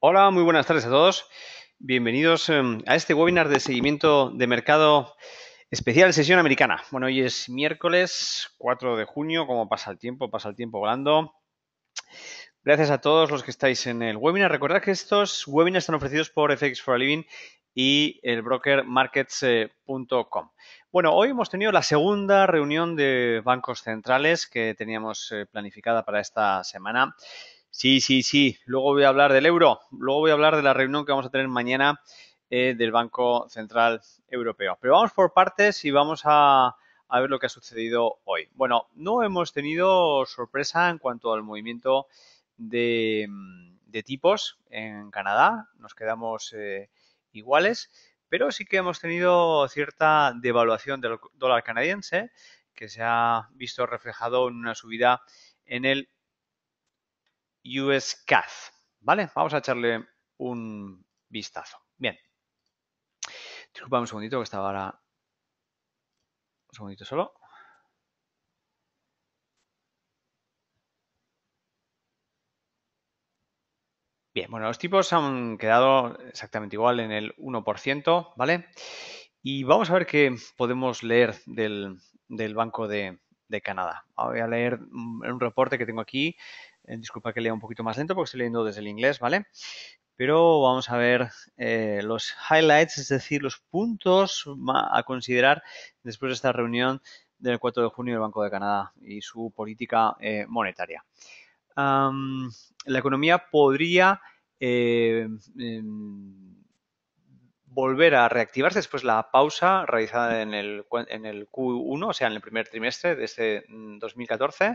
Hola, muy buenas tardes a todos. Bienvenidos em, a este webinar de seguimiento de mercado especial sesión americana. Bueno, hoy es miércoles 4 de junio, como pasa el tiempo, pasa el tiempo volando. Gracias a todos los que estáis en el webinar. Recordad que estos webinars están ofrecidos por FX for a Living y el broker markets.com. Eh, bueno, hoy hemos tenido la segunda reunión de bancos centrales que teníamos eh, planificada para esta semana. Sí, sí, sí. Luego voy a hablar del euro. Luego voy a hablar de la reunión que vamos a tener mañana eh, del Banco Central Europeo. Pero vamos por partes y vamos a, ver lo que ha sucedido hoy. Bueno, no hemos tenido sorpresa en cuanto al movimiento de, tipos en Canadá. Nos quedamos eh, iguales. Pero sí que hemos tenido cierta devaluación del dólar canadiense que se ha visto reflejado en una subida en el USCAD, ¿Vale? Vamos a echarle un vistazo. Bien. Disculpame un segundito que estaba ahora. Un segundito solo. Bien, bueno, los tipos han quedado exactamente igual en el 1%, ¿vale? Y vamos a ver qué podemos leer del, del banco de, de Canadá. Ah, voy a leer mm, un reporte que tengo aquí. Eh, disculpa que lea un poquito más lento porque estoy leyendo desde el inglés, ¿vale? Pero vamos a ver eh, los highlights, es decir, los puntos a considerar después de esta reunión del 4 de junio del Banco de Canadá y su política eh, monetaria. la economía podría em, volver a reactivarse después la pausa realizada en el, en el Q1, o sea, en el primer trimestre de este 2014 mm,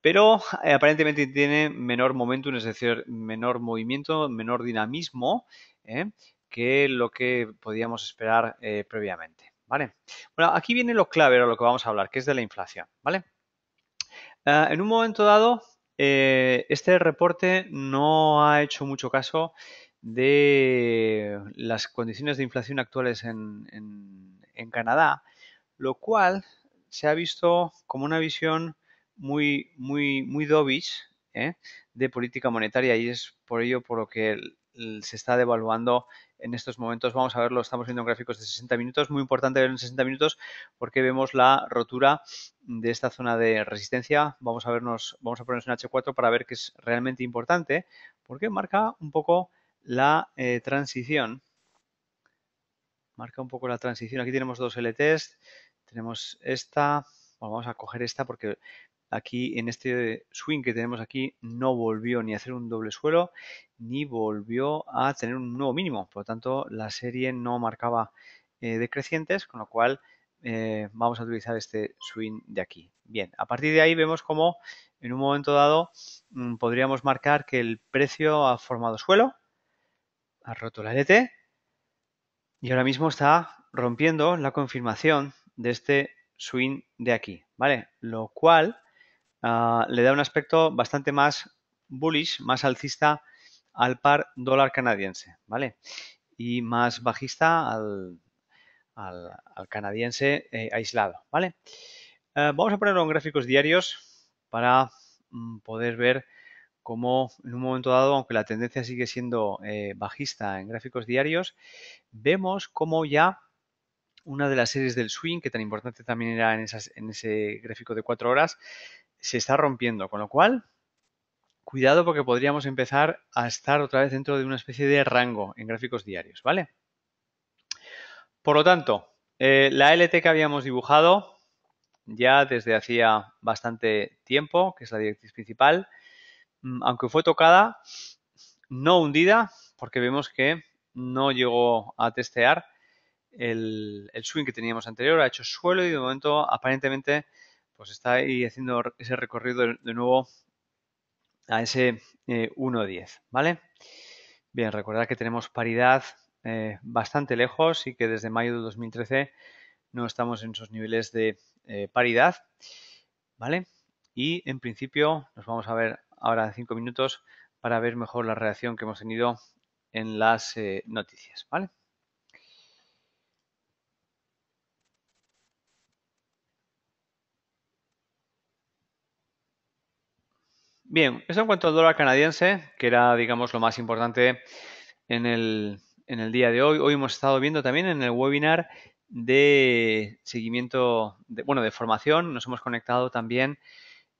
pero eh, aparentemente tiene menor momentum, es decir, menor movimiento, menor dinamismo eh, que lo que podíamos esperar eh, previamente. ¿vale? Bueno, aquí viene lo clave a lo que vamos a hablar, que es de la inflación. ¿vale? en un momento dado, este reporte no ha hecho mucho caso de las condiciones de inflación actuales en, Canadá, lo cual se ha visto como una visión muy, muy, muy dovish ¿eh? de política monetaria y es por ello por lo que se está devaluando en estos momentos. Vamos a verlo, estamos viendo gráficos de 60 minutos. Muy importante ver en 60 minutos porque vemos la rotura de esta zona de resistencia. Vamos a vernos, vamos a ponernos en H4 para ver que es realmente importante porque marca un poco la eh, transición. Marca un poco la transición. Aquí tenemos dos LTs. Tenemos esta. vamos a coger esta porque aquí en este swing que tenemos aquí no volvió ni a hacer un doble suelo ni volvió a tener un nuevo mínimo. Por lo tanto, la serie no marcaba eh, decrecientes, con lo cual eh, vamos a utilizar este swing de aquí. Bien, a partir de ahí vemos cómo en un momento dado mm, podríamos marcar que el precio ha formado suelo ha roto la LT y ahora mismo está rompiendo la confirmación de este swing de aquí, ¿vale? Lo cual ah, le da un aspecto bastante más bullish, más alcista al par dólar canadiense, ¿vale? Y más bajista al, canadiense eh, aislado, ¿vale? Eh, vamos a ponerlo en gráficos diarios para mm, poder ver como en un momento dado, aunque la tendencia sigue siendo eh, bajista en gráficos diarios, vemos como ya una de las series del swing, que tan importante también era en, ese gráfico de cuatro horas, se está rompiendo, con lo cual cuidado porque podríamos empezar a estar otra vez dentro de una especie de rango en gráficos diarios, ¿vale? Por lo tanto, eh, la LT que habíamos dibujado ya desde hacía bastante tiempo, que es la directriz principal, Mm, aunque fue tocada, no hundida, porque vemos que no llegó a testear el, swing que teníamos anterior, ha hecho suelo y de momento aparentemente pues está ahí haciendo ese recorrido de, nuevo a ese 1.10, eh, ¿vale? Bien, recordad que tenemos paridad eh, bastante lejos y que desde mayo de 2013 no estamos en esos niveles de eh, paridad, ¿vale? Y en principio nos vamos a ver ahora cinco minutos para ver mejor la reacción que hemos tenido en las eh, noticias, ¿vale? Bien, eso en cuanto al dólar canadiense, que era, digamos, lo más importante en el, en el día de hoy. Hoy hemos estado viendo también en el webinar de seguimiento, de, bueno, de formación, nos hemos conectado también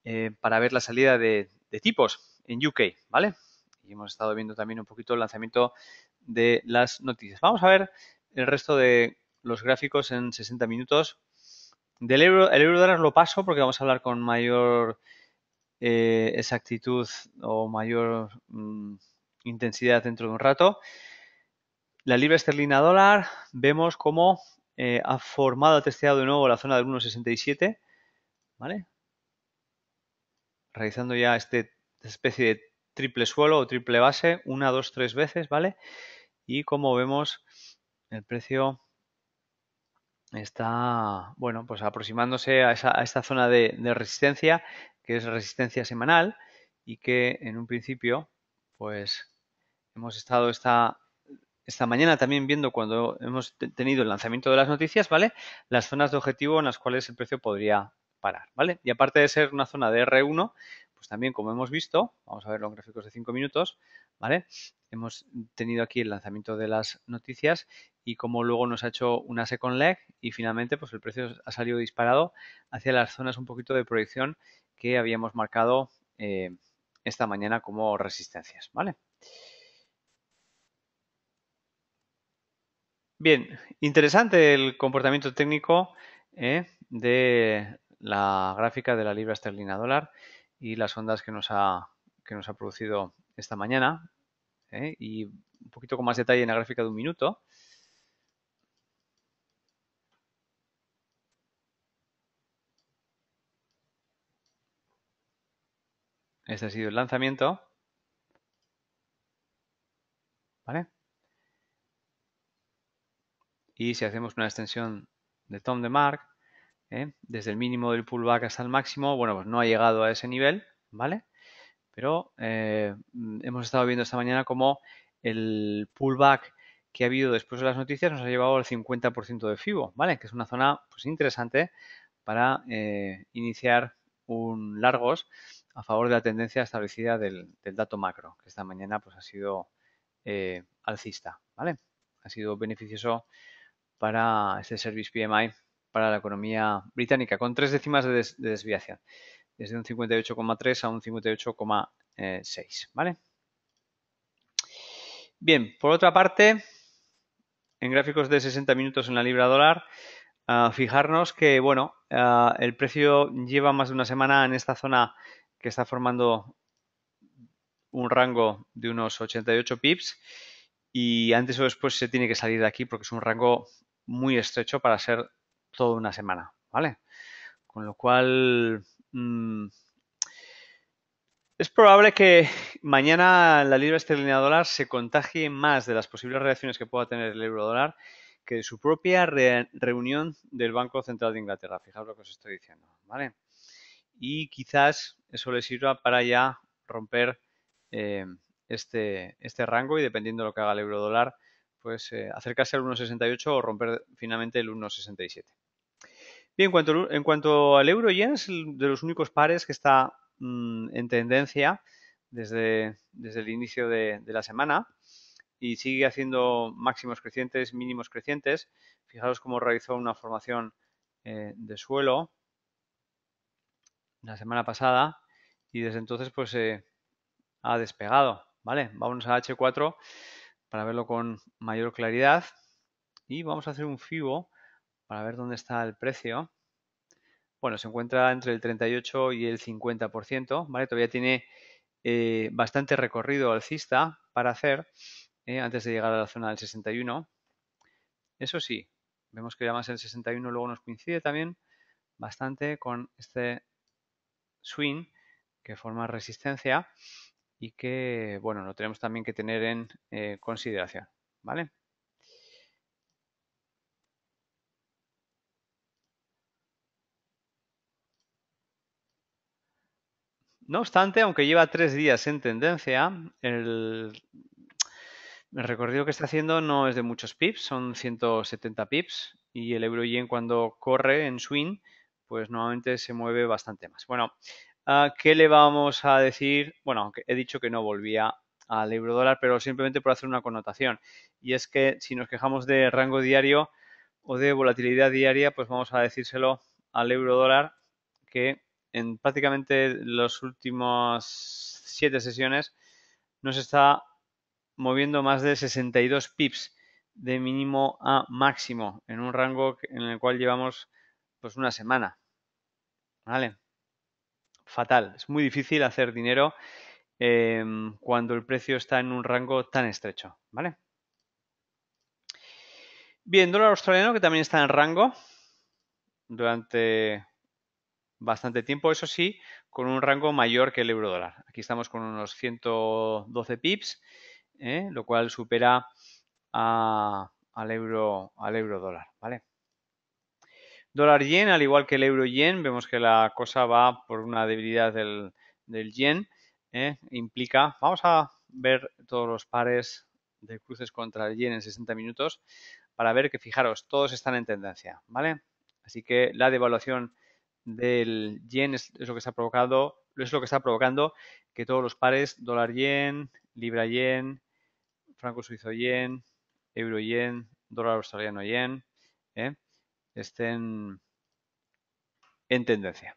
eh, para ver la salida de, tipos en UK, ¿vale? Y hemos estado viendo también un poquito el lanzamiento de las noticias. Vamos a ver el resto de los gráficos en 60 minutos. Del euro, el euro dólar lo paso porque vamos a hablar con mayor eh, exactitud o mayor mm, intensidad dentro de un rato. La libra esterlina dólar, vemos cómo eh, ha formado, ha testeado de nuevo la zona del 1,67, ¿vale? realizando ya este, esta especie de triple suelo o triple base, una, dos, tres veces, ¿vale? Y como vemos, el precio está, bueno, pues aproximándose a, esa, esta zona de, resistencia, que es resistencia semanal, y que en un principio, pues hemos estado esta, esta mañana también viendo cuando hemos tenido el lanzamiento de las noticias, ¿vale? Las zonas de objetivo en las cuales el precio podría parar, ¿vale? Y aparte de ser una zona de R1, pues también como hemos visto, vamos a ver los gráficos de 5 minutos, ¿vale? Hemos tenido aquí el lanzamiento de las noticias y como luego nos ha hecho una second leg y finalmente pues el precio ha salido disparado hacia las zonas un poquito de proyección que habíamos marcado eh, esta mañana como resistencias, ¿vale? Bien, interesante el comportamiento técnico eh, de la gráfica de la libra esterlina dólar y las ondas que nos ha, producido esta mañana. ¿eh? Y un poquito con más detalle en la gráfica de un minuto. Este ha sido el lanzamiento. ¿Vale? Y si hacemos una extensión de Tom de Mark, ¿eh? desde el mínimo del pullback hasta el máximo, bueno, pues no ha llegado a ese nivel, ¿vale? Pero eh, hemos estado viendo esta mañana cómo el pullback que ha habido después de las noticias nos ha llevado al 50% de FIBO, ¿vale? Que es una zona pues interesante para eh, iniciar un largos a favor de la tendencia establecida del, dato macro, que esta mañana pues ha sido alcista, ¿vale? Ha sido beneficioso para este Service PMI para la economía británica, con tres décimas de, desviación, desde un 58,3 a un 58,6. ¿vale? Bien, por otra parte, en gráficos de 60 minutos en la libra dólar, ah, fijarnos que bueno, ah, el precio lleva más de una semana en esta zona que está formando un rango de unos 88 pips y antes o después se tiene que salir de aquí porque es un rango muy estrecho para ser toda una semana, ¿vale? Con lo cual, mm, es probable que mañana la libra esterlina dólar se contagie más de las posibles reacciones que pueda tener el euro dólar que de su propia reunión del Banco Central de Inglaterra. Fijaos lo que os estoy diciendo, ¿vale? Y quizás eso le sirva para ya romper eh, este, este rango y dependiendo de lo que haga el euro pues eh, acercarse al 1,68 o romper finalmente el 1,67. Bien, en cuanto, al euro yen, es de los únicos pares que está mm, en tendencia desde, desde el inicio de, la semana y sigue haciendo máximos crecientes, mínimos crecientes. Fijaros cómo realizó una formación eh, de suelo la semana pasada y desde entonces pues eh, ha despegado. Vale, vamos a H4 para verlo con mayor claridad y vamos a hacer un FIBO para ver dónde está el precio. Bueno, se encuentra entre el 38 y el 50%, ¿vale? Todavía tiene eh, bastante recorrido alcista para hacer eh, antes de llegar a la zona del 61. Eso sí, vemos que además el 61 luego nos coincide también bastante con este swing que forma resistencia y que, bueno, lo tenemos también que tener en eh, consideración, ¿vale? No obstante, aunque lleva tres días en tendencia, el, recorrido que está haciendo no es de muchos pips, son 170 pips y el euro yen cuando corre en swing, pues normalmente se mueve bastante más. Bueno, ¿qué le vamos a decir? Bueno, aunque he dicho que no volvía al euro dólar, pero simplemente por hacer una connotación. Y es que si nos quejamos de rango diario o de volatilidad diaria, pues vamos a decírselo al euro dólar que en prácticamente los últimos siete sesiones nos está moviendo más de 62 pips de mínimo a máximo en un rango en el cual llevamos pues una semana. ¿Vale? Fatal. Es muy difícil hacer dinero em, cuando el precio está en un rango tan estrecho. ¿Vale? Bien, dólar australiano que también está en rango durante bastante tiempo, eso sí, con un rango mayor que el euro dólar. Aquí estamos con unos 112 pips, ¿eh? lo cual supera a, al euro al euro dólar, ¿vale? Dólar yen, al igual que el euro yen, vemos que la cosa va por una debilidad del, yen, ¿eh? implica, vamos a ver todos los pares de cruces contra el yen en 60 minutos para ver que, fijaros, todos están en tendencia, ¿vale? Así que la devaluación del yen es, lo que está provocado, es lo que está provocando que todos los pares dólar yen, libra yen, franco suizo yen, euro yen, dólar australiano yen, ¿eh? estén en tendencia.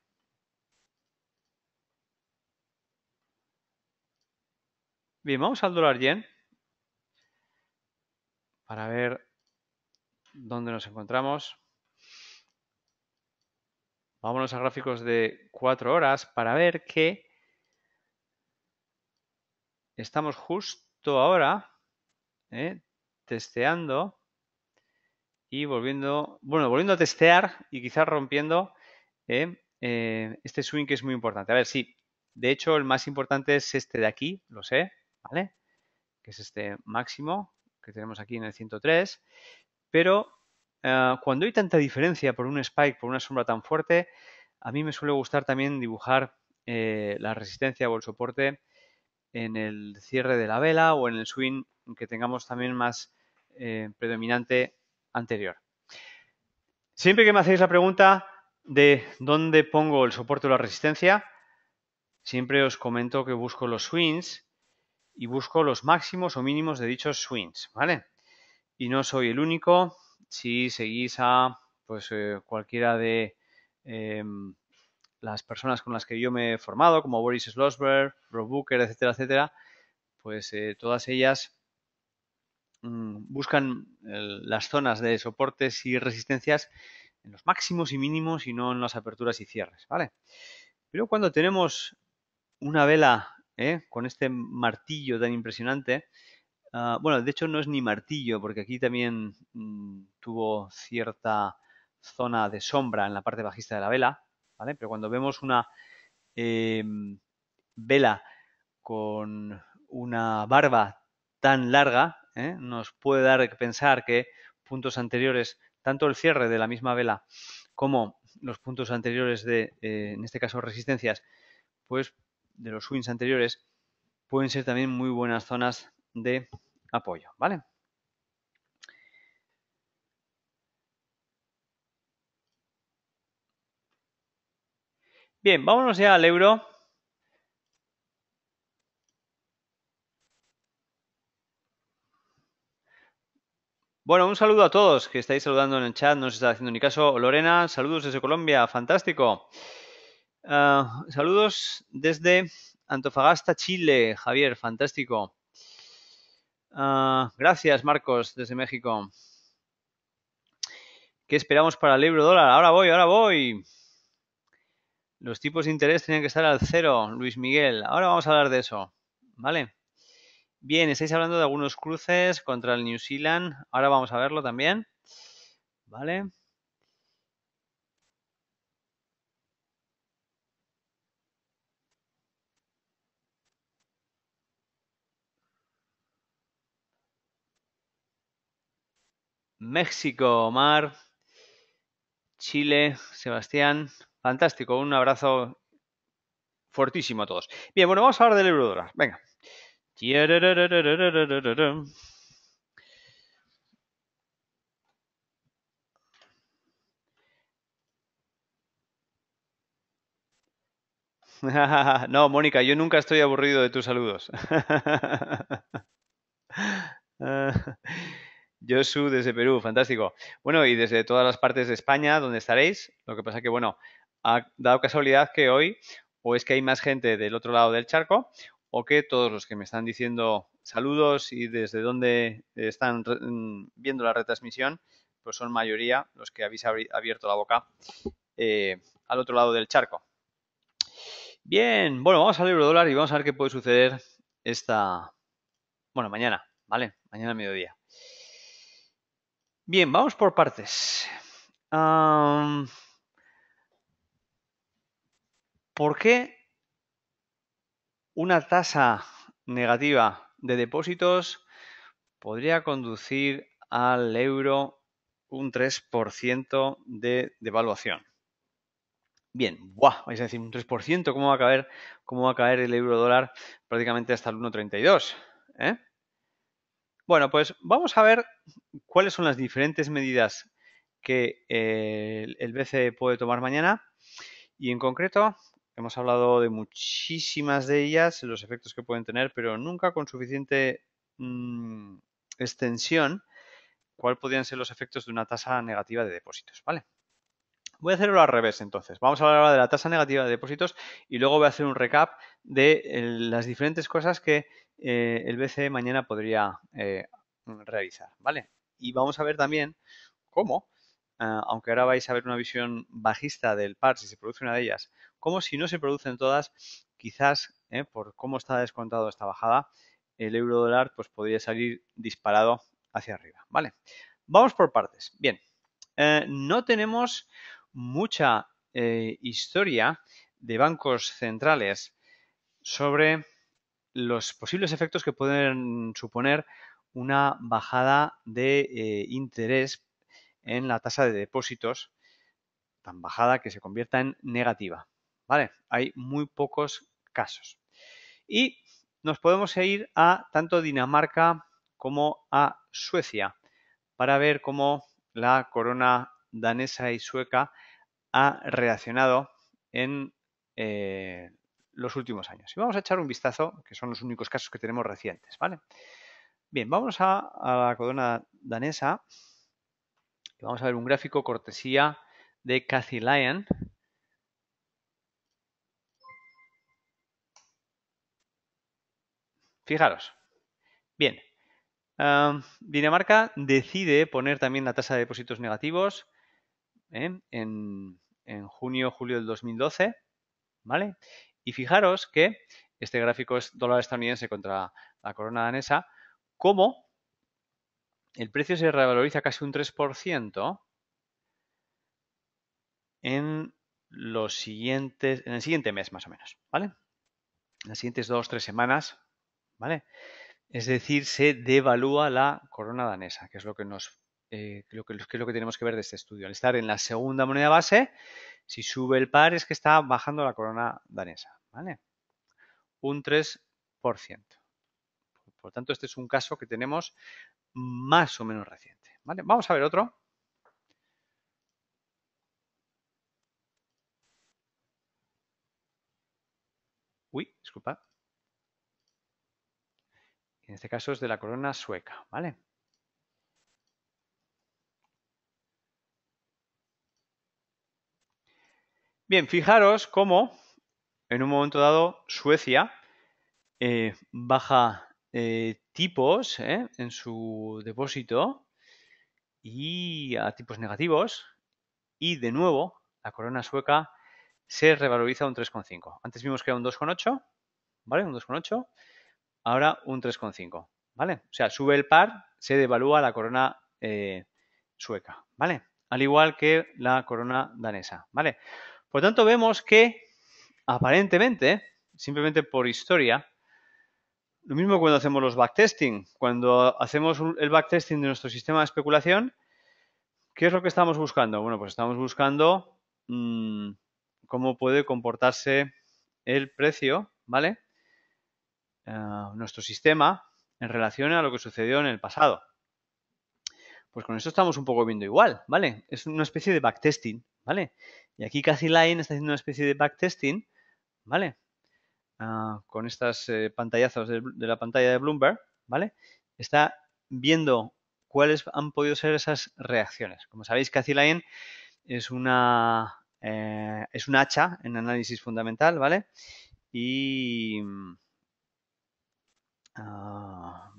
Bien, vamos al dólar yen para ver dónde nos encontramos. Vámonos a gráficos de 4 horas para ver que estamos justo ahora ¿eh? testeando y volviendo, bueno, volviendo a testear y quizás rompiendo ¿eh? Eh, este swing que es muy importante. A ver, sí, de hecho el más importante es este de aquí, lo sé, ¿vale? Que es este máximo que tenemos aquí en el 103, pero Ah, cuando hay tanta diferencia por un spike, por una sombra tan fuerte, a mí me suele gustar también dibujar eh, la resistencia o el soporte en el cierre de la vela o en el swing que tengamos también más eh, predominante anterior. Siempre que me hacéis la pregunta de dónde pongo el soporte o la resistencia, siempre os comento que busco los swings y busco los máximos o mínimos de dichos swings, ¿vale? Y no soy el único, si seguís a pues eh, cualquiera de em, las personas con las que yo me he formado, como Boris Slosberg, Rob Booker, etcétera, etcétera, pues eh, todas ellas mm, buscan las zonas de soportes y resistencias en los máximos y mínimos y no en las aperturas y cierres, ¿vale? Pero cuando tenemos una vela ¿eh? con este martillo tan impresionante, Ah, bueno, de hecho no es ni martillo, porque aquí también mm, tuvo cierta zona de sombra en la parte bajista de la vela, ¿vale? Pero cuando vemos una em, vela con una barba tan larga, ¿eh? nos puede dar que pensar que puntos anteriores, tanto el cierre de la misma vela como los puntos anteriores de, eh, en este caso, resistencias, pues de los swings anteriores, pueden ser también muy buenas zonas de apoyo, ¿vale? Bien, vámonos ya al euro. Bueno, un saludo a todos que estáis saludando en el chat, no se está haciendo ni caso. Lorena, saludos desde Colombia, fantástico. Ah, saludos desde Antofagasta, Chile, Javier, fantástico. Ah, gracias, Marcos, desde México. ¿Qué esperamos para el libro dólar? Ahora voy, ahora voy. Los tipos de interés tenían que estar al cero, Luis Miguel. Ahora vamos a hablar de eso. ¿Vale? Bien, estáis hablando de algunos cruces contra el New Zealand. Ahora vamos a verlo también. ¿Vale? México, Omar. Chile, Sebastián. Fantástico, un abrazo fortísimo a todos. Bien, bueno, vamos a hablar del eurodora. Venga. No, Mónica, yo nunca estoy aburrido de tus saludos. Eh, Josu desde Perú, fantástico. Bueno, y desde todas las partes de España donde estaréis, lo que pasa que, bueno, ha dado casualidad que hoy o es que hay más gente del otro lado del charco o que todos los que me están diciendo saludos y desde dónde están mm, viendo la retransmisión, pues son mayoría los que habéis abierto la boca eh, al otro lado del charco. Bien, bueno, vamos al euro dólar y vamos a ver qué puede suceder esta, bueno, mañana, ¿vale? Mañana mediodía. Bien, vamos por partes. ¿Por qué una tasa negativa de depósitos podría conducir al euro un 3% de devaluación? Bien, ¡buah! Vais a decir un 3%, ¿cómo va a caer, cómo va a caer el euro dólar prácticamente hasta el 1,32? ¿eh? Bueno, pues vamos a ver cuáles son las diferentes medidas que eh, el BCE puede tomar mañana y en concreto hemos hablado de muchísimas de ellas, los efectos que pueden tener, pero nunca con suficiente mm, extensión cuál podrían ser los efectos de una tasa negativa de depósitos, ¿vale? Voy a hacerlo al revés entonces. Vamos a hablar ahora de la tasa negativa de depósitos y luego voy a hacer un recap de eh, las diferentes cosas que eh, el BCE mañana podría eh, realizar, ¿vale? Y vamos a ver también cómo, aunque ahora vais a ver una visión bajista del par si se produce una de ellas, cómo si no se producen todas, quizás por cómo está descontado esta bajada, el euro dólar pues podría salir disparado hacia arriba, ¿vale? Vamos por partes. Bien, no tenemos mucha eh, historia de bancos centrales sobre los posibles efectos que pueden suponer una bajada de eh, interés en la tasa de depósitos tan bajada que se convierta en negativa. ¿Vale? Hay muy pocos casos. Y nos podemos ir a tanto Dinamarca como a Suecia para ver cómo la corona danesa y sueca ha reaccionado en eh, los últimos años. Y vamos a echar un vistazo, que son los únicos casos que tenemos recientes, ¿vale? Bien, vamos a, la corona danesa y vamos a ver un gráfico cortesía de Cathy Lyon, Fijaros. Bien. Eh, Dinamarca decide poner también la tasa de depósitos negativos en, en junio, julio del 2012, ¿vale? Y fijaros que este gráfico es dólar estadounidense contra la corona danesa, como el precio se revaloriza casi un 3% en los siguientes, en el siguiente mes más o menos, ¿vale? En las siguientes dos, tres semanas, ¿vale? Es decir, se devalúa la corona danesa, que es lo que nos eh, que, es lo que tenemos que ver de este estudio. Al estar en la segunda moneda base, si sube el par es que está bajando la corona danesa, ¿vale? Un 3%. Por tanto, este es un caso que tenemos más o menos reciente, ¿vale? Vamos a ver otro. Uy, disculpa En este caso es de la corona sueca, ¿vale? Bien, fijaros cómo en un momento dado Suecia eh, baja eh, tipos eh, en su depósito y a tipos negativos y de nuevo la corona sueca se revaloriza un 3,5. Antes vimos que era un 2,8, ¿vale? Un 2,8, ahora un 3,5, ¿vale? O sea, sube el par, se devalúa la corona sueca, ¿vale? Al igual que la corona danesa, ¿vale? Por tanto, vemos que aparentemente, simplemente por historia, lo mismo cuando hacemos los backtesting, cuando hacemos el backtesting de nuestro sistema de especulación, ¿qué es lo que estamos buscando? Bueno, pues estamos buscando mm, cómo puede comportarse el precio, ¿vale? Eh, nuestro sistema en relación a lo que sucedió en el pasado. Pues con esto estamos un poco viendo igual, ¿vale? Es una especie de backtesting, ¿vale? Y aquí Cathy Line está haciendo una especie de backtesting, ¿vale? Ah, con estas eh, pantallazos de, la pantalla de Bloomberg, ¿vale? Está viendo cuáles han podido ser esas reacciones. Como sabéis, Cathy Line es una, eh, es un hacha en análisis fundamental, ¿vale? Y ah,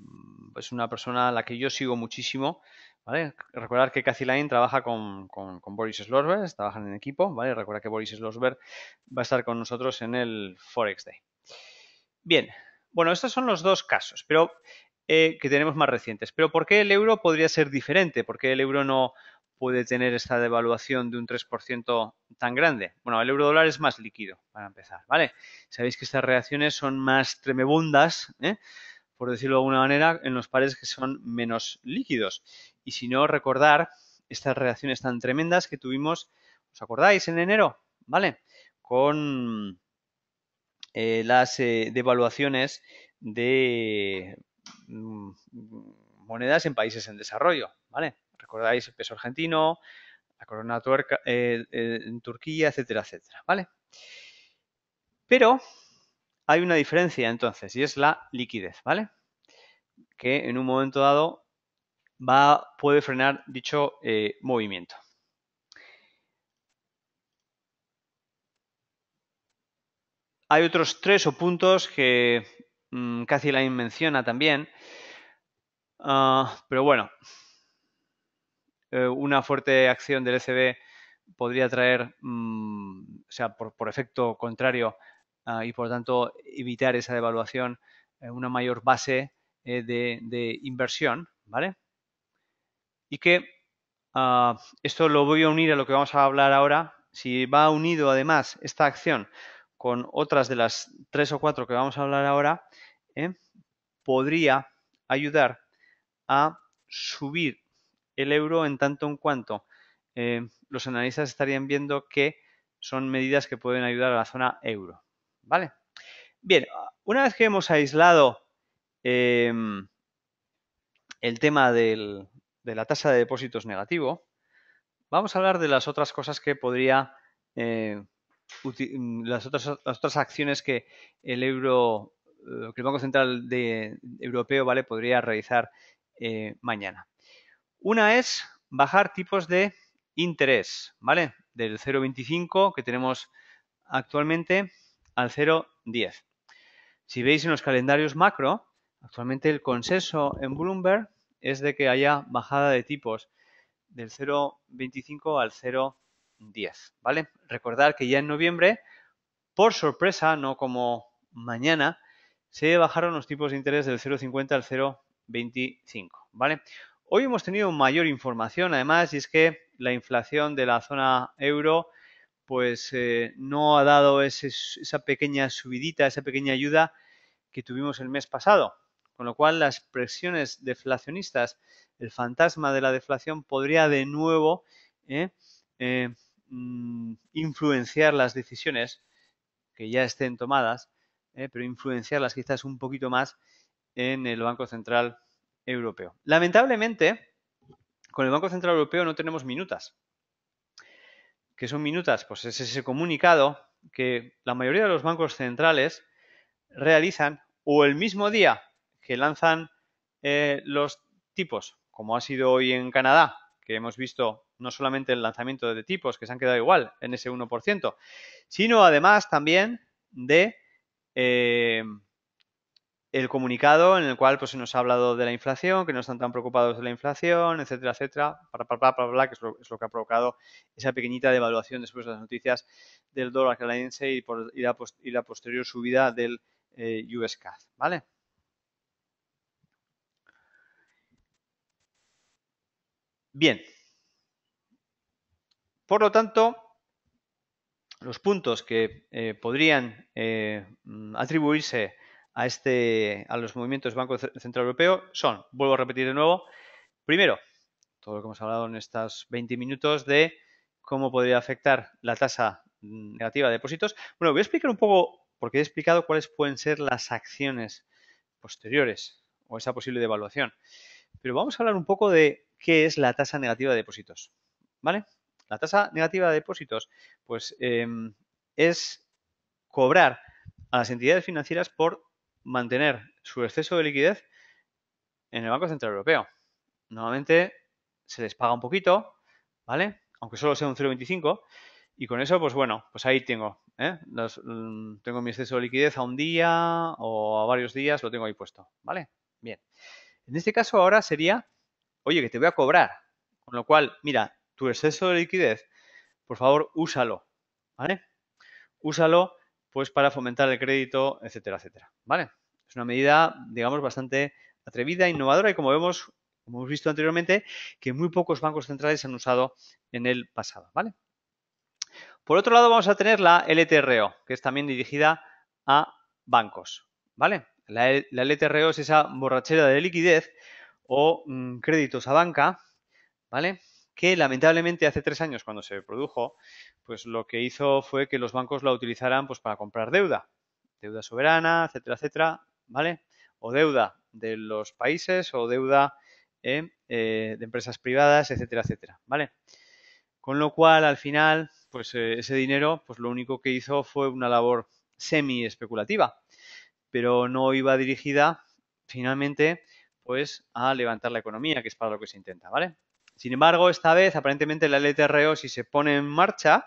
es pues una persona a la que yo sigo muchísimo ¿Vale? Recordar que Cathy Lane trabaja con, Boris Slosberg, trabajan en equipo, ¿vale? Recuerda que Boris Slosberg va a estar con nosotros en el Forex Day. Bien, bueno, estos son los dos casos, pero eh, que tenemos más recientes. Pero ¿por qué el euro podría ser diferente? ¿Por qué el euro no puede tener esta devaluación de un 3% tan grande? Bueno, el euro dólar es más líquido, para empezar, ¿vale? Sabéis que estas reacciones son más tremebundas, ¿eh? por decirlo de alguna manera, en los pares que son menos líquidos. Y si no, recordar estas reacciones tan tremendas que tuvimos, ¿os acordáis? En enero, ¿vale? Con eh, las eh, devaluaciones de mm, monedas en países en desarrollo, ¿vale? Recordáis el peso argentino, la corona tuerca, eh, en Turquía, etcétera, etcétera, ¿vale? Pero hay una diferencia entonces y es la liquidez, ¿vale? Que en un momento dado va, puede frenar dicho eh, movimiento. Hay otros tres o puntos que mm, casi la Line menciona también, ah, pero bueno, eh, una fuerte acción del ECB podría traer, mm, o sea, por efecto contrario Ah, y por tanto evitar esa devaluación, eh, una mayor base eh, de, inversión, ¿vale? Y que ah, esto lo voy a unir a lo que vamos a hablar ahora. Si va unido además esta acción con otras de las tres o cuatro que vamos a hablar ahora, eh, podría ayudar a subir el euro en tanto en cuanto los analistas estarían viendo que son medidas que pueden ayudar a la zona euro. ¿vale? Bien, una vez que hemos aislado em, el tema de la tasa de depósitos negativo, vamos a hablar de las otras cosas que podría, eh, mm, las, otras, acciones que el euro, eh, el Banco Central Europeo, ¿vale? Podría realizar eh, mañana. Una es bajar tipos de interés, ¿vale? Del 0,25 que tenemos actualmente al 0,10. Si veis en los calendarios macro, actualmente el consenso en Bloomberg es de que haya bajada de tipos del 0,25 al 0,10, ¿vale? Recordar que ya en noviembre, por sorpresa, no como mañana, se bajaron los tipos de interés del 0,50 al 0,25, ¿vale? Hoy hemos tenido mayor información, además, y es que la inflación de la zona euro pues eh, no ha dado esa pequeña subidita, esa pequeña ayuda que tuvimos el mes pasado. Con lo cual, las presiones deflacionistas, el fantasma de la deflación podría de nuevo eh, eh, mm, influenciar las decisiones que ya estén tomadas, pero influenciarlas quizás un poquito más en el Banco Central Europeo. Lamentablemente, con el Banco Central Europeo no tenemos minutas que son minutas, pues es ese comunicado que la mayoría de los bancos centrales realizan o el mismo día que lanzan eh, los tipos, como ha sido hoy en Canadá, que hemos visto no solamente el lanzamiento de tipos que se han quedado igual en ese 1%, sino además también de eh, el comunicado en el cual pues, se nos ha hablado de la inflación, que no están tan preocupados de la inflación, etcétera, etcétera, para, para, para, para que es lo, que ha provocado esa pequeñita devaluación después de las noticias del dólar canadiense y, por, la, posterior subida del eh, USCAD. ¿vale? Bien. Por lo tanto, los puntos que eh, podrían eh, mm, atribuirse a, este, a los movimientos del Banco Central Europeo son, vuelvo a repetir de nuevo, primero, todo lo que hemos hablado en estos 20 minutos de cómo podría afectar la tasa mm, negativa de depósitos. Bueno, voy a explicar un poco, porque he explicado cuáles pueden ser las acciones posteriores o esa posible devaluación. Pero vamos a hablar un poco de qué es la tasa negativa de depósitos. ¿Vale? La tasa negativa de depósitos, pues em, es cobrar a las entidades financieras por mantener su exceso de liquidez en el Banco Central Europeo. Normalmente se les paga un poquito, ¿vale? Aunque solo sea un 0,25. Y con eso, pues bueno, pues ahí tengo. ¿eh? Mm, tengo mi exceso de liquidez a un día o a varios días, lo tengo ahí puesto, ¿vale? Bien. En este caso ahora sería, oye, que te voy a cobrar. Con lo cual, mira, tu exceso de liquidez, por favor, úsalo, ¿vale? Úsalo pues para fomentar el crédito, etcétera, etcétera. ¿Vale? Es una medida, digamos, bastante atrevida, innovadora y como vemos, como hemos visto anteriormente, que muy pocos bancos centrales han usado en el pasado, ¿vale? Por otro lado, vamos a tener la LTRO, que es también dirigida a bancos, ¿vale? La, e, LTRO es esa borrachera de liquidez o mm, créditos a banca, ¿vale? Que lamentablemente hace tres años, cuando se produjo, pues lo que hizo fue que los bancos la utilizaran pues para comprar deuda, deuda soberana, etcétera, etcétera, ¿vale? O deuda de los países o deuda eh, eh, de empresas privadas, etcétera, etcétera, ¿vale? Con lo cual, al final, pues eh, ese dinero, pues lo único que hizo fue una labor semi-especulativa, pero no iba dirigida finalmente, pues, a levantar la economía, que es para lo que se intenta, ¿vale? Sin embargo, esta vez aparentemente la LTRO, si se pone en marcha,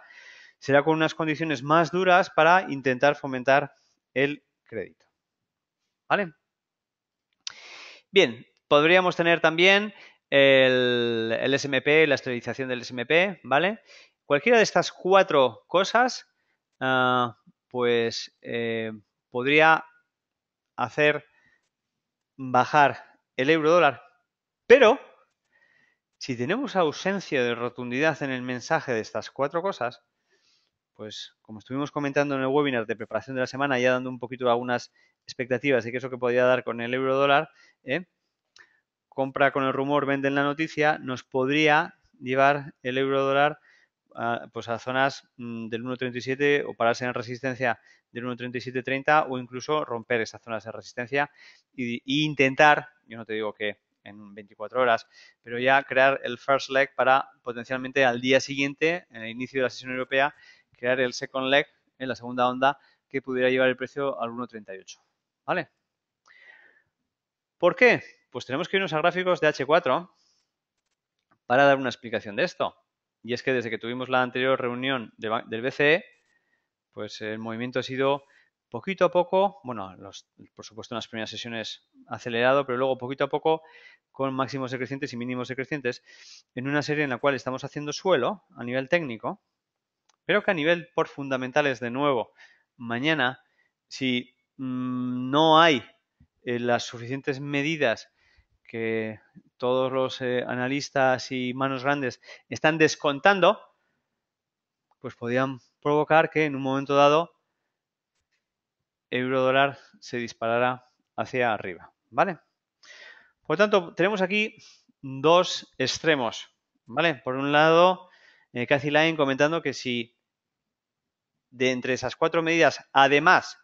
será con unas condiciones más duras para intentar fomentar el crédito. ¿Vale? Bien, podríamos tener también el, SMP, la esterilización del SMP, ¿vale? Cualquiera de estas cuatro cosas, ah, pues eh, podría hacer bajar el euro dólar, pero si tenemos ausencia de rotundidad en el mensaje de estas cuatro cosas, pues como estuvimos comentando en el webinar de preparación de la semana, ya dando un poquito algunas expectativas de es lo que podía dar con el euro dólar, ¿eh? compra con el rumor, vende en la noticia, nos podría llevar el euro dólar a, pues a zonas mm, del 1.37 o pararse en resistencia del 1.3730 o incluso romper esas zonas de resistencia e intentar, yo no te digo que en 24 horas, pero ya crear el first leg para potencialmente al día siguiente, en el inicio de la sesión europea, crear el second leg en la segunda onda que pudiera llevar el precio al 1.38. ¿Vale? ¿Por qué? Pues tenemos que irnos a gráficos de H4 para dar una explicación de esto. Y es que desde que tuvimos la anterior reunión del BCE, pues el movimiento ha sido poquito a poco, bueno, los, por supuesto en las primeras sesiones acelerado, pero luego poquito a poco con máximos decrecientes y mínimos decrecientes, en una serie en la cual estamos haciendo suelo a nivel técnico, pero que a nivel por fundamentales, de nuevo, mañana, si mm, no hay eh, las suficientes medidas que todos los eh, analistas y manos grandes están descontando, pues podían provocar que en un momento dado euro dólar se disparará hacia arriba, ¿vale? Por tanto, tenemos aquí dos extremos, ¿vale? Por un lado, eh, Cathy Line comentando que si de entre esas cuatro medidas, además,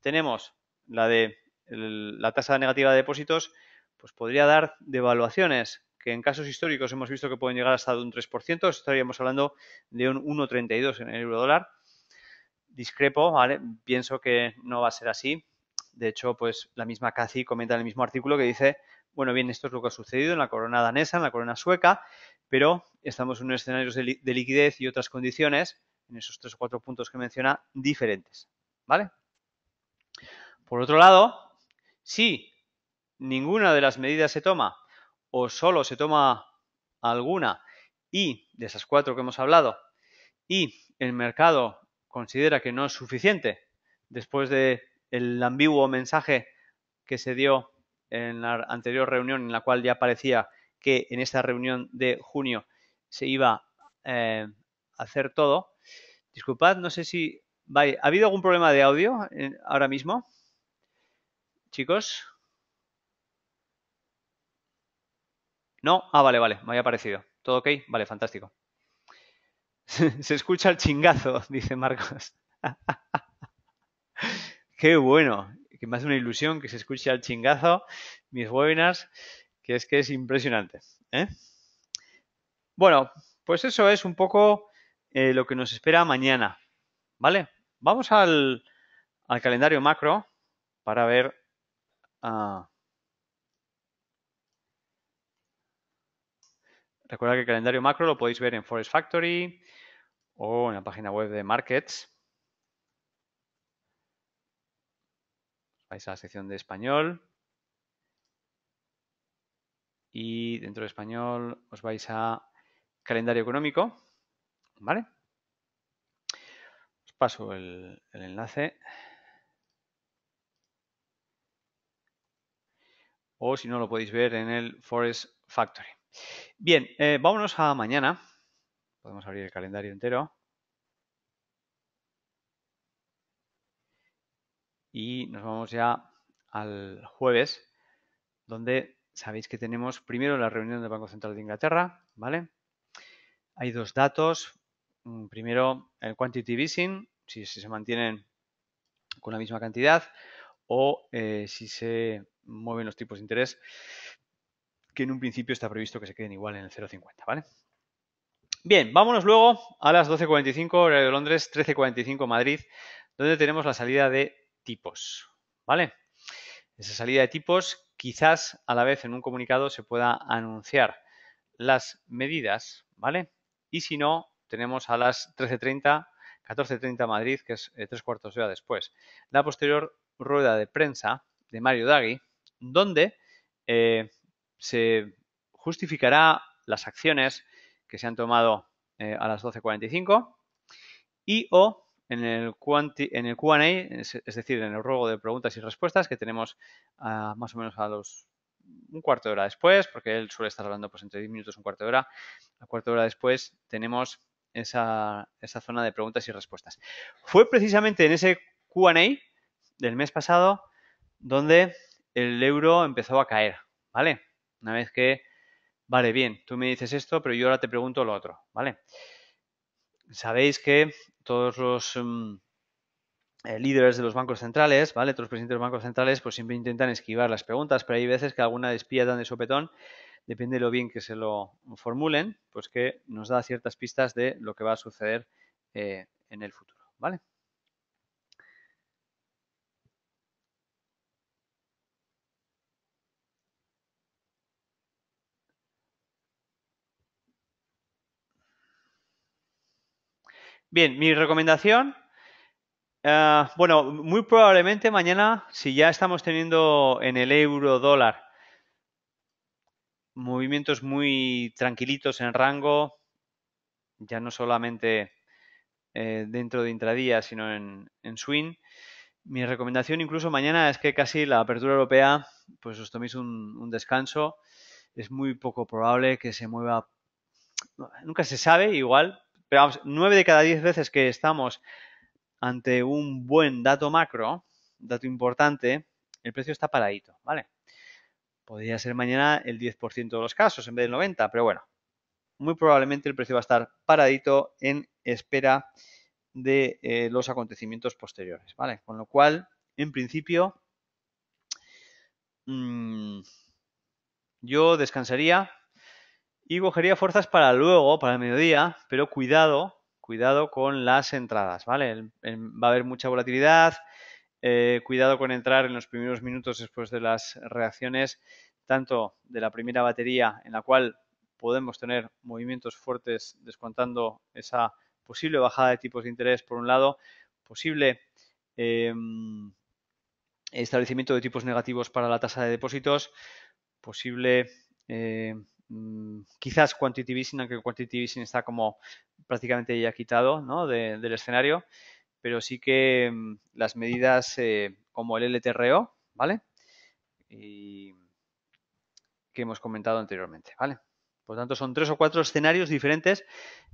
tenemos la de la tasa negativa de depósitos, pues podría dar devaluaciones, que en casos históricos hemos visto que pueden llegar hasta un 3%, estaríamos hablando de un 1,32 en el euro dólar discrepo, ¿vale? Pienso que no va a ser así. De hecho, pues la misma casi comenta en el mismo artículo que dice, bueno, bien, esto es lo que ha sucedido en la corona danesa, en la corona sueca, pero estamos en unos escenarios de, liquidez y otras condiciones, en esos tres o cuatro puntos que menciona, diferentes, ¿vale? Por otro lado, si ninguna de las medidas se toma o solo se toma alguna y de esas cuatro que hemos hablado y el mercado considera que no es suficiente después de el ambiguo mensaje que se dio en la anterior reunión en la cual ya parecía que en esta reunión de junio se iba eh, a hacer todo. Disculpad, no sé si... ¿Ha habido algún problema de audio eh, ahora mismo? Chicos. No, ah, vale, vale, me había parecido. ¿Todo ok? Vale, fantástico. Se escucha el chingazo, dice Marcos. Qué bueno, que me hace una ilusión que se escuche al chingazo mis webinars, que es que es impresionante. ¿eh? Bueno, pues eso es un poco eh, lo que nos espera mañana, ¿vale? Vamos al, calendario macro para ver... Ah, recuerda que el calendario macro lo podéis ver en Forest Factory, o en la página web de Markets. Vais a la sección de español y dentro de español os vais a calendario económico. ¿Vale? Os paso el, enlace. O si no, lo podéis ver en el Forest Factory. Bien, eh, vámonos a mañana. Podemos abrir el calendario entero. Y nos vamos ya al jueves, donde sabéis que tenemos primero la reunión del Banco Central de Inglaterra, ¿vale? Hay dos datos. Mm, primero, el quantitative easing, si, se mantienen con la misma cantidad o eh, si se mueven los tipos de interés, que en un principio está previsto que se queden igual en el 0,50, ¿vale? Bien, vámonos luego a las 12.45 hora de Londres, 13.45 Madrid, donde tenemos la salida de tipos. ¿Vale? Esa salida de tipos, quizás a la vez en un comunicado se pueda anunciar las medidas, ¿vale? Y si no, tenemos a las 13.30, 14.30 Madrid, que es eh, tres cuartos de hora después, la posterior rueda de prensa de Mario Draghi, donde eh, se justificará las acciones, que se han tomado eh, a las 12.45 y o en el, Q&A, es, decir, en el ruego de preguntas y respuestas que tenemos ah, más o menos a los un cuarto de hora después, porque él suele estar hablando pues, entre 10 minutos, un cuarto de hora. A cuarto de hora después tenemos esa, esa zona de preguntas y respuestas. Fue precisamente en ese QA del mes pasado donde el euro empezó a caer, ¿vale? Una vez que vale, bien, tú me dices esto, pero yo ahora te pregunto lo otro, ¿vale? Sabéis que todos los mm, eh, líderes de los bancos centrales, ¿vale? Todos los presidentes de los bancos centrales, pues siempre intentan esquivar las preguntas, pero hay veces que alguna despía tan de sopetón, depende de lo bien que se lo formulen, pues que nos da ciertas pistas de lo que va a suceder eh, en el futuro, ¿vale? Bien, mi recomendación. Eh, bueno, muy probablemente mañana, si ya estamos teniendo en el euro dólar movimientos muy tranquilitos en rango, ya no solamente eh, dentro de intradía, sino en, swing. Mi recomendación incluso mañana es que casi la apertura europea, pues os toméis un descanso. Es muy poco probable que se mueva, nunca se sabe igual, pero vamos, 9 de cada 10 veces que estamos ante un buen dato macro, dato importante, el precio está paradito, ¿vale? Podría ser mañana el 10% de los casos en vez del 90%, pero bueno, muy probablemente el precio va a estar paradito en espera de eh, los acontecimientos posteriores, ¿vale? Con lo cual, en principio, mm, yo descansaría, y cogería fuerzas para luego, para el mediodía, pero cuidado, cuidado con las entradas, ¿vale? va a haber mucha volatilidad, eh, cuidado con entrar en los primeros minutos después de las reacciones, tanto de la primera batería, en la cual podemos tener movimientos fuertes descontando esa posible bajada de tipos de interés, por un lado, posible em, establecimiento de tipos negativos para la tasa de depósitos, posible eh, Mm, quizás quantitative easing, aunque quantitative easing está como prácticamente ya quitado ¿no? del escenario, pero sí que mm, las medidas eh, como el LTRO, ¿vale? Y que hemos comentado anteriormente, ¿vale? Por tanto, son tres o cuatro escenarios diferentes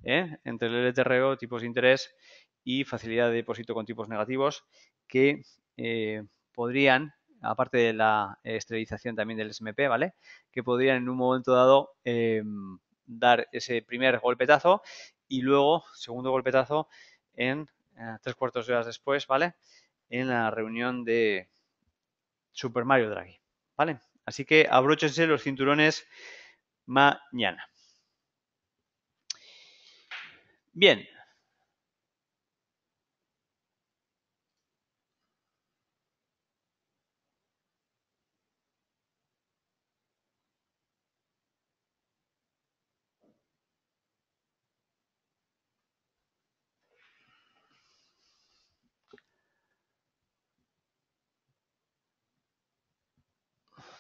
¿eh? entre el LTRO, tipos de interés y facilidad de depósito con tipos negativos que eh, podrían aparte de la eh, esterilización también del SMP, ¿vale? Que podrían en un momento dado em, dar ese primer golpetazo y luego, segundo golpetazo, en eh, tres cuartos de horas después, ¿vale? En la reunión de Super Mario Draghi, ¿vale? Así que abróchense los cinturones mañana. Bien,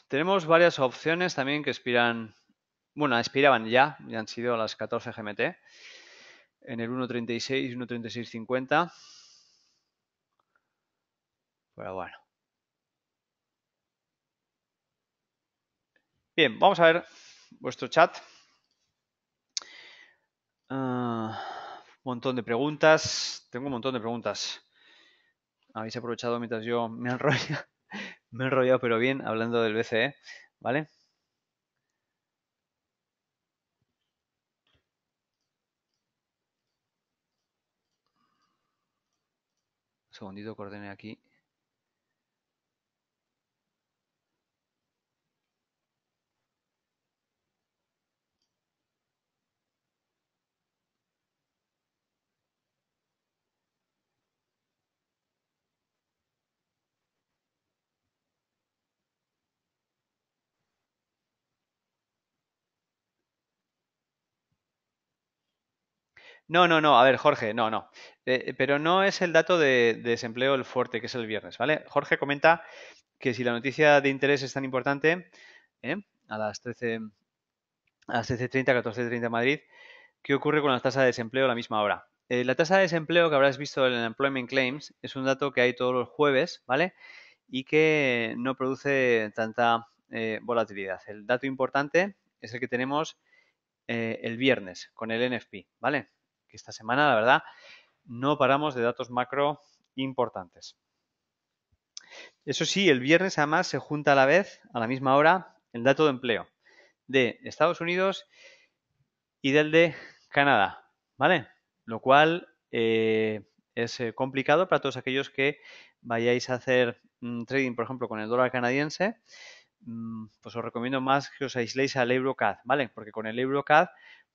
Tenemos varias opciones también que expiran, bueno, expiraban ya, ya han sido las 14 GMT, en el 1.36, 1.3650. Pero bueno. Bien, vamos a ver vuestro chat. Ah, un montón de preguntas. Tengo un montón de preguntas. Habéis aprovechado mientras yo me enrollo. Me he enrollado pero bien hablando del BCE, ¿vale? Un segundito coordené aquí No, no, no. A ver, Jorge, no, no. Eh, pero no es el dato de, desempleo el fuerte, que es el viernes, ¿vale? Jorge comenta que si la noticia de interés es tan importante, ¿eh? a las 13, a las 13.30, 14.30 Madrid, ¿qué ocurre con la tasa de desempleo a la misma hora? Eh, la tasa de desempleo que habrás visto en el Employment Claims es un dato que hay todos los jueves, ¿vale? Y que no produce tanta volatilidad. El dato importante es el que tenemos el viernes con el NFP, ¿vale? que esta semana, la verdad, no paramos de datos macro importantes. Eso sí, el viernes además se junta a la vez, a la misma hora, el dato de empleo de Estados Unidos y del de Canadá, ¿vale? Lo cual eh, es eh, complicado para todos aquellos que vayáis a hacer mm, trading, por ejemplo, con el dólar canadiense, mm, pues os recomiendo más que os aisléis al EuroCAD, ¿vale? Porque con el EuroCAD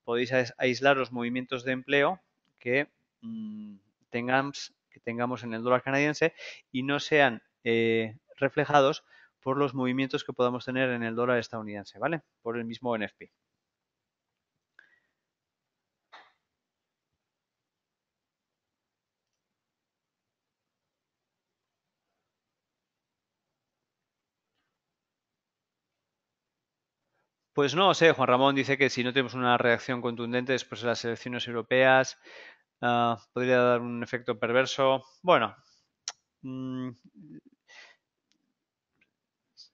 podéis aislar los movimientos de empleo que, mm, tengamos, que tengamos en el dólar canadiense y no sean eh, reflejados por los movimientos que podamos tener en el dólar estadounidense, ¿vale? Por el mismo NFP. Pues no sé, Juan Ramón dice que si no tenemos una reacción contundente después de las elecciones europeas, ah, podría dar un efecto perverso. Bueno, mm,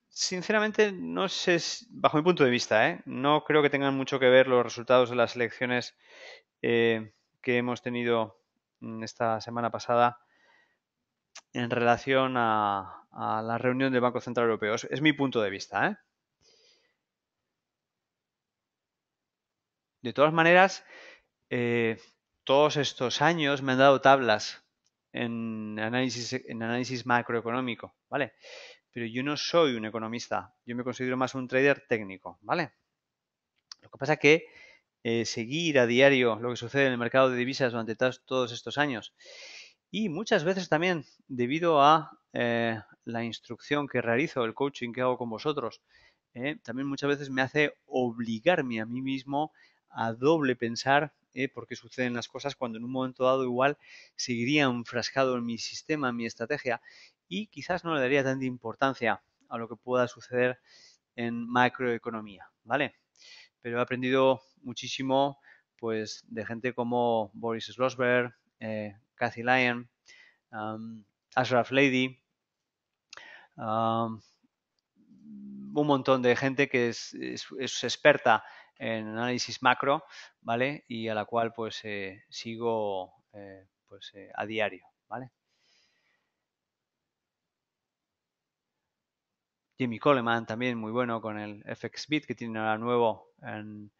sinceramente no sé, bajo mi punto de vista, ¿eh? no creo que tengan mucho que ver los resultados de las elecciones eh, que hemos tenido mm, esta semana pasada en relación a, la reunión del Banco Central Europeo. Es, es mi punto de vista, ¿eh? De todas maneras, eh, todos estos años me han dado tablas en análisis, en análisis macroeconómico, ¿vale? Pero yo no soy un economista, yo me considero más un trader técnico, ¿vale? Lo que pasa es que eh, seguir a diario lo que sucede en el mercado de divisas durante todos estos años y muchas veces también debido a eh, la instrucción que realizo, el coaching que hago con vosotros, también muchas veces me hace obligarme a mí mismo a doble pensar eh, por porque suceden las cosas cuando en un momento dado igual seguiría enfrascado en mi sistema, en mi estrategia y quizás no le daría tanta importancia a lo que pueda suceder en macroeconomía, ¿vale? Pero he aprendido muchísimo pues de gente como Boris Slosberg, eh, Cathy Lyon, Ashraf Lady, un montón de gente que es experta en análisis macro, ¿vale? Y a la cual pues eh, sigo eh, pues, eh, a diario, ¿vale? Jimmy Coleman también muy bueno con el FXBit que tiene ahora nuevo en,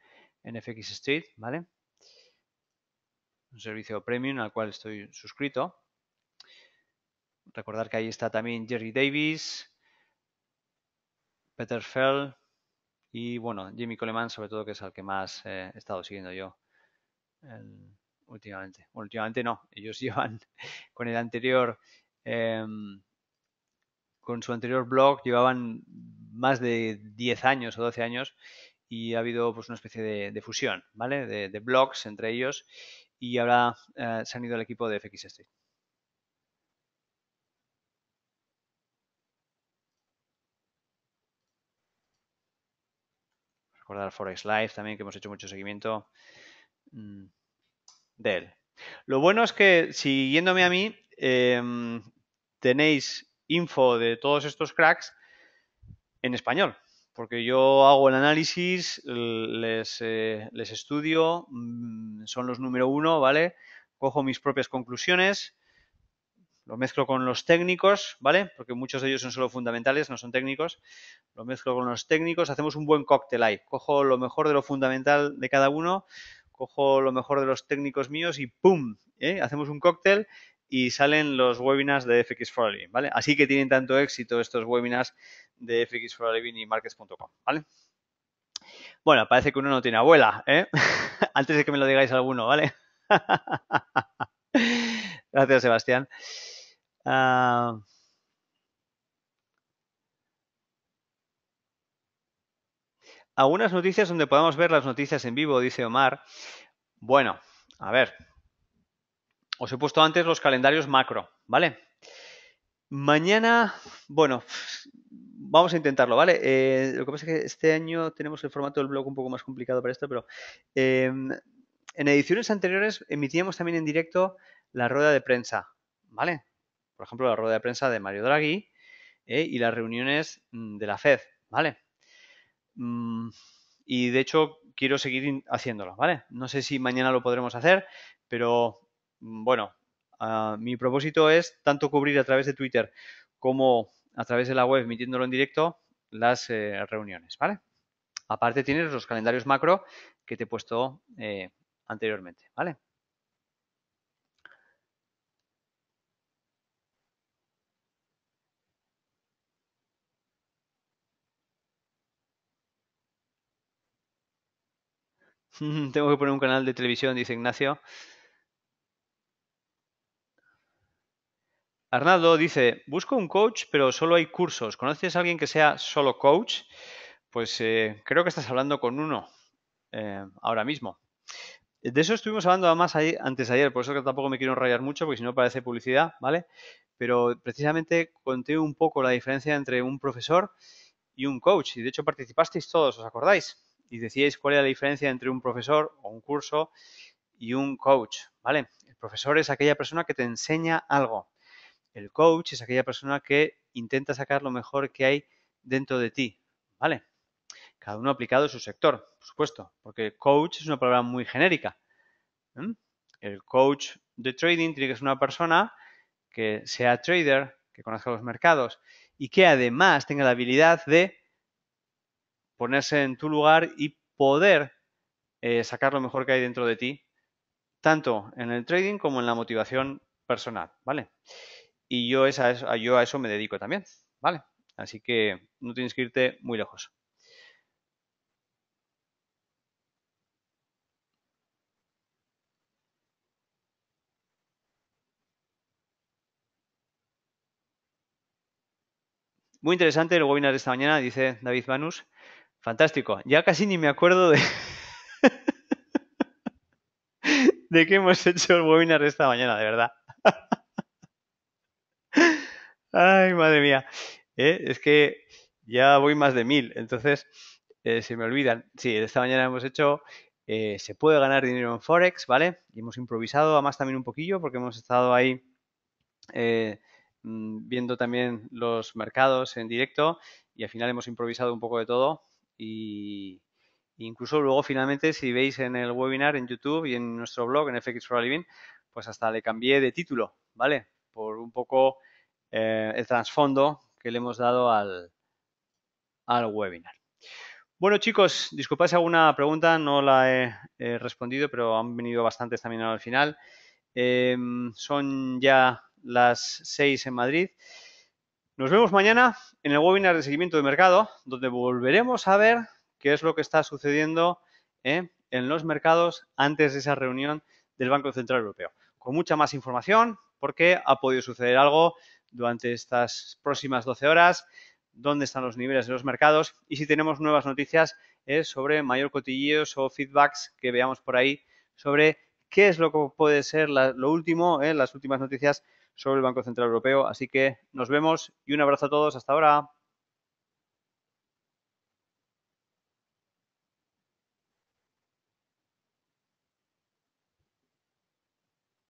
en FX Street, ¿vale? Un servicio premium al cual estoy suscrito. Recordar que ahí está también Jerry Davis, Peter Fell, y bueno, Jimmy Coleman, sobre todo, que es el que más eh, he estado siguiendo yo últimamente. Bueno, últimamente no, ellos llevan con el anterior, em, con su anterior blog, llevaban más de 10 años o 12 años y ha habido pues una especie de, fusión, ¿vale? De, blogs entre ellos y ahora eh, se han ido al equipo de FX Recordar Forex Live también, que hemos hecho mucho seguimiento mm, de él. Lo bueno es que, siguiéndome a mí, em, tenéis info de todos estos cracks en español, porque yo hago el análisis, les, eh, les estudio, mm, son los número uno, ¿vale? Cojo mis propias conclusiones lo mezclo con los técnicos, ¿vale? Porque muchos de ellos son solo fundamentales, no son técnicos. Lo mezclo con los técnicos, hacemos un buen cóctel ahí. Cojo lo mejor de lo fundamental de cada uno, cojo lo mejor de los técnicos míos y ¡pum! ¿Eh? Hacemos un cóctel y salen los webinars de FX ¿vale? Así que tienen tanto éxito estos webinars de FX y Markets.com, ¿vale? Bueno, parece que uno no tiene abuela, ¿eh? Antes de que me lo digáis alguno, ¿vale? Gracias, Sebastián. Ah, algunas noticias donde podamos ver las noticias en vivo, dice Omar. Bueno, a ver. Os he puesto antes los calendarios macro, ¿vale? Mañana, bueno, vamos a intentarlo, ¿vale? Eh, lo que pasa es que este año tenemos el formato del blog un poco más complicado para esto, pero em, en ediciones anteriores emitíamos también en directo la rueda de prensa, ¿vale? por ejemplo, la rueda de prensa de Mario Draghi eh, y las reuniones mm, de la FED, ¿vale? Mm, y de hecho quiero seguir haciéndolo, ¿vale? No sé si mañana lo podremos hacer, pero mm, bueno, ah, mi propósito es tanto cubrir a través de Twitter como a través de la web, emitiéndolo en directo, las eh, reuniones, ¿vale? Aparte tienes los calendarios macro que te he puesto eh, anteriormente, ¿vale? Tengo que poner un canal de televisión, dice Ignacio. Arnaldo dice, busco un coach, pero solo hay cursos. ¿Conoces a alguien que sea solo coach? Pues eh, creo que estás hablando con uno eh, ahora mismo. De eso estuvimos hablando además ahí, antes ayer, por eso que tampoco me quiero rayar mucho, porque si no parece publicidad, ¿vale? Pero precisamente conté un poco la diferencia entre un profesor y un coach. Y de hecho participasteis todos, ¿os acordáis? y decíais cuál era la diferencia entre un profesor o un curso y un coach, ¿vale? El profesor es aquella persona que te enseña algo. El coach es aquella persona que intenta sacar lo mejor que hay dentro de ti, ¿vale? Cada uno aplicado a su sector, por supuesto, porque coach es una palabra muy genérica. El coach de trading tiene que ser una persona que sea trader, que conozca los mercados y que además tenga la habilidad de ponerse en tu lugar y poder eh, sacar lo mejor que hay dentro de ti, tanto en el trading como en la motivación personal, ¿vale? Y yo, a eso me dedico también, ¿vale? Así que no tienes que irte muy lejos. Muy interesante el webinar de esta mañana, dice David Vanus. Fantástico. Ya casi ni me acuerdo de, de que hemos hecho el webinar esta mañana, de verdad. Ay, madre mía. Eh, es que ya voy más de mil, entonces eh, se me olvidan. Sí, esta mañana hemos hecho eh, se puede ganar dinero en Forex, ¿vale? Y hemos improvisado además también un poquillo porque hemos estado ahí mm, viendo también los mercados en directo y al final hemos improvisado un poco de todo y incluso luego finalmente, si veis en el webinar, en YouTube y en nuestro blog, en FX for pues hasta le cambié de título, ¿vale? Por un poco eh, el trasfondo que le hemos dado al, al webinar. Bueno, chicos, disculpad si alguna pregunta no la he, respondido, pero han venido bastantes también al final. Em, son ya las seis en Madrid. Nos vemos mañana en el webinar de seguimiento de mercado, donde volveremos a ver qué es lo que está sucediendo ¿eh? en los mercados antes de esa reunión del Banco Central Europeo. Con mucha más información, porque ha podido suceder algo durante estas próximas 12 horas, dónde están los niveles de los mercados y si tenemos nuevas noticias ¿eh? sobre mayor cotilleos o feedbacks que veamos por ahí sobre qué es lo que puede ser lo último, ¿eh? las últimas noticias sobre el Banco Central Europeo. Así que nos vemos y un abrazo a todos. Hasta ahora.